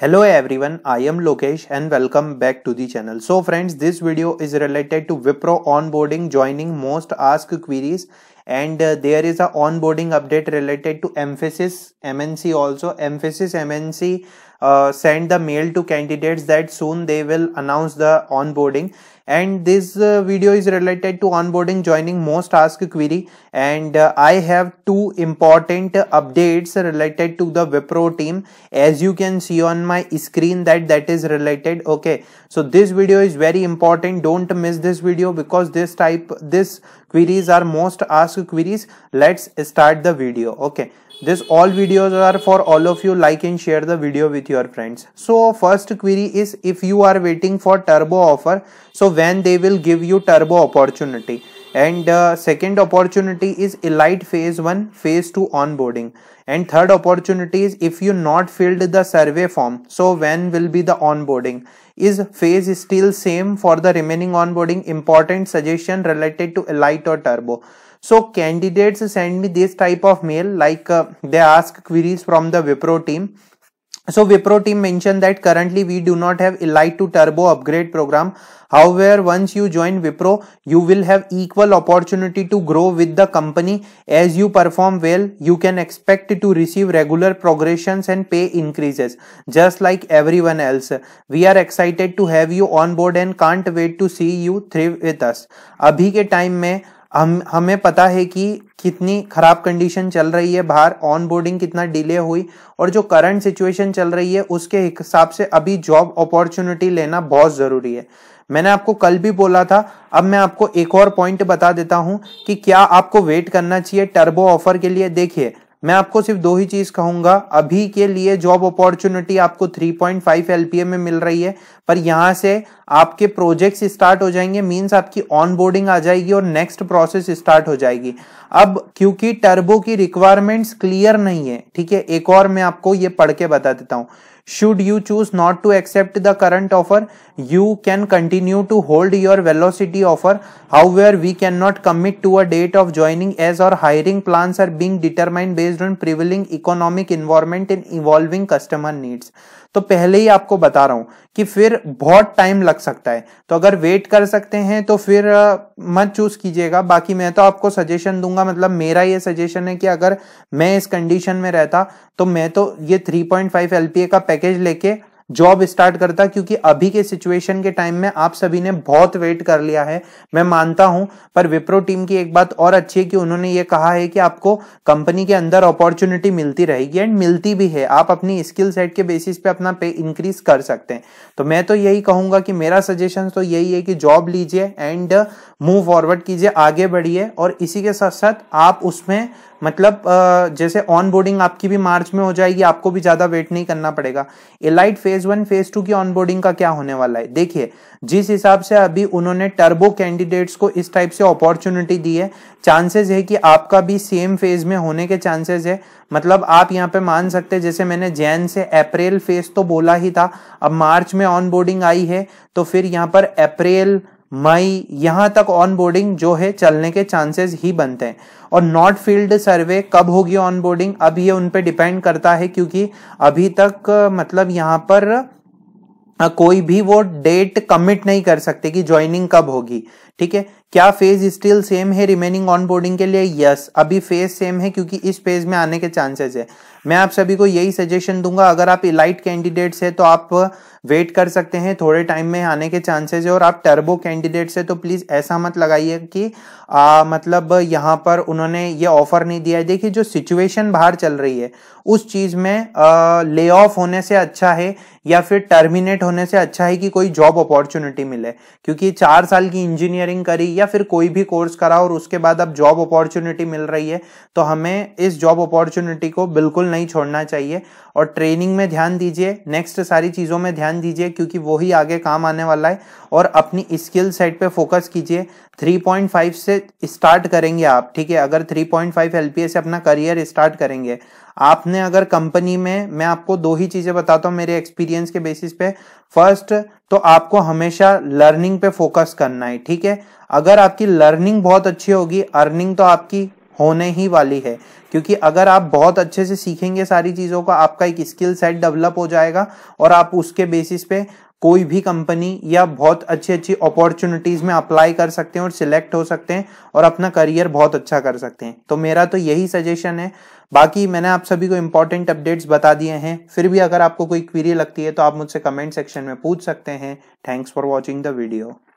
Hello everyone, I am Lokesh and welcome back to the channel. So friends, this video is related to Wipro onboarding joining most ask queries and uh, there is a onboarding update related to Emphasis MNC also. Emphasis MNC uh, send the mail to candidates that soon they will announce the onboarding and this uh, video is related to onboarding joining most ask query and uh, I have two important updates related to the Wipro team as you can see on my screen that that is related okay so this video is very important don't miss this video because this type this queries are most asked queries let's start the video okay this all videos are for all of you like and share the video with your friends. So first query is if you are waiting for turbo offer so when they will give you turbo opportunity and uh, second opportunity is elite phase 1 phase 2 onboarding and third opportunity is if you not filled the survey form so when will be the onboarding is phase still same for the remaining onboarding important suggestion related to elite or turbo so candidates send me this type of mail like uh, they ask queries from the Wipro team. So Wipro team mentioned that currently we do not have Elite to Turbo upgrade program. However, once you join Wipro, you will have equal opportunity to grow with the company. As you perform well, you can expect to receive regular progressions and pay increases, just like everyone else. We are excited to have you on board and can't wait to see you thrive with us. अभी के time में हम हमें पता है कि कितनी खराब कंडीशन चल रही है बाहर ऑन बोर्डिंग कितना डिले हुई और जो करंट सिचुएशन चल रही है उसके हिसाब से अभी जॉब अपॉर्चुनिटी लेना बहुत ज़रूरी है मैंने आपको कल भी बोला था अब मैं आपको एक और पॉइंट बता देता हूं कि क्या आपको वेट करना चाहिए टर्बो ऑफर के लिए देखिए मैं आपको सिर्फ दो ही चीज कहूंगा अभी के लिए जॉब अपॉर्चुनिटी आपको 3.5 एलपीए में मिल रही है पर यहां से आपके प्रोजेक्ट्स स्टार्ट हो जाएंगे मींस आपकी ऑनबोर्डिंग आ जाएगी और नेक्स्ट प्रोसेस स्टार्ट हो जाएगी अब क्योंकि टर्बो की रिक्वायरमेंट्स क्लियर नहीं है ठीक है एक और मैं आपको ये पढ़ के बता देता हूं should you choose not to accept the current offer you can continue to hold your velocity offer however we cannot commit to a date of joining as our hiring plans are being determined based on prevailing economic environment and evolving customer needs तो पहले ही आपको बता रहा हूं कि फिर बहुत time लग सकता है तो अगर वेट कर सकते हैं तो फिर मत चूज कीजिएगा बाकी मैं तो आपको सजेशन दूंगा मतलब मेरा ये सजेशन है कि अगर मैं इस कंडीशन में रहता तो मैं तो ये 3.5 एलपीए का पैकेज पैकेज लेके जॉब स्टार्ट करता क्योंकि अभी के सिचुएशन के टाइम में आप सभी ने बहुत वेट कर लिया है मैं मानता हूं पर विप्रो टीम की एक बात और अच्छी है कि उन्होंने ये कहा है कि आपको कंपनी के अंदर अपॉर्चुनिटी मिलती रहेगी एंड मिलती भी है आप अपनी स्किल सेट के बेसिस पे अपना पे इंक्रीज कर सकते हैं तो मैं तो यही कहूंगा कि मेरा सजेशन तो यही है कि जॉब लीजिए एंड मूव फॉरवर्ड कीजिए आगे बढ़िए और इसी के साथ साथ आप उसमें मतलब जैसे ऑन बोर्डिंग आपकी भी मार्च में हो जाएगी आपको भी ज्यादा वेट नहीं करना पड़ेगा elite phase one phase two की ऑन बोर्डिंग का क्या होने वाला है देखिए जिस हिसाब से अभी उन्होंने टर्बो कैंडिडेट्स को इस टाइप से अपॉर्चुनिटी दी है चांसेस है कि आपका भी सेम फेज में होने के चांसेस है मतलब आप यहाँ पे मान सकते हैं जैसे मैंने जैन से अप्रैल फेज तो बोला ही था अब मार्च में ऑन बोर्डिंग आई है तो फिर यहाँ पर अप्रैल मई यहाँ तक ऑन बोर्डिंग जो है चलने के चांसेस ही बनते हैं और नॉट फील्ड सर्वे कब होगी ऑन बोर्डिंग अब ये उन पर डिपेंड करता है क्योंकि अभी तक मतलब यहाँ पर कोई भी वो डेट कमिट नहीं कर सकते कि ज्वाइनिंग कब होगी ठीक है क्या फेज स्टिल सेम है रिमेनिंग ऑन बोर्डिंग के लिए यस yes, अभी फेज सेम है क्योंकि इस फेज में आने के चांसेस है मैं आप सभी को यही सजेशन दूंगा अगर आप इलाइट कैंडिडेट्स हैं तो आप वेट कर सकते हैं थोड़े टाइम में आने के चांसेस है और आप टर्बो कैंडिडेट्स हैं तो प्लीज़ ऐसा मत लगाइए कि आ, मतलब यहाँ पर उन्होंने ये ऑफर नहीं दिया है देखिए जो सिचुएशन बाहर चल रही है उस चीज़ में ले ऑफ होने से अच्छा है या फिर टर्मिनेट होने से अच्छा है कि कोई जॉब अपॉर्चुनिटी मिले क्योंकि चार साल की इंजीनियरिंग करी या फिर कोई भी कोर्स करा और उसके बाद अब जॉब अपॉर्चुनिटी मिल रही है तो हमें इस जॉब अपॉर्चुनिटी को बिल्कुल नहीं नहीं छोड़ना चाहिए और ट्रेनिंग में ध्यान दीजिए नेक्स्ट सारी चीज़ों में ध्यान दीजिए क्योंकि वही आगे काम आने वाला है और अपनी स्किल सेट पे फोकस कीजिए 3.5 से स्टार्ट करेंगे आप ठीक है अगर 3.5 पॉइंट से अपना करियर स्टार्ट करेंगे आपने अगर कंपनी में मैं आपको दो ही चीज़ें बताता हूँ मेरे एक्सपीरियंस के बेसिस पे फर्स्ट तो आपको हमेशा लर्निंग पे फोकस करना है ठीक है अगर आपकी लर्निंग बहुत अच्छी होगी अर्निंग तो आपकी होने ही वाली है क्योंकि अगर आप बहुत अच्छे से सीखेंगे सारी चीज़ों को आपका एक स्किल सेट डेवलप हो जाएगा और आप उसके बेसिस पे कोई भी कंपनी या बहुत अच्छी अच्छी अपॉर्चुनिटीज में अप्लाई कर सकते हैं और सिलेक्ट हो सकते हैं और अपना करियर बहुत अच्छा कर सकते हैं तो मेरा तो यही सजेशन है बाकी मैंने आप सभी को इंपॉर्टेंट अपडेट्स बता दिए हैं फिर भी अगर आपको कोई क्वीरी लगती है तो आप मुझसे कमेंट सेक्शन में पूछ सकते हैं thanks for watching the video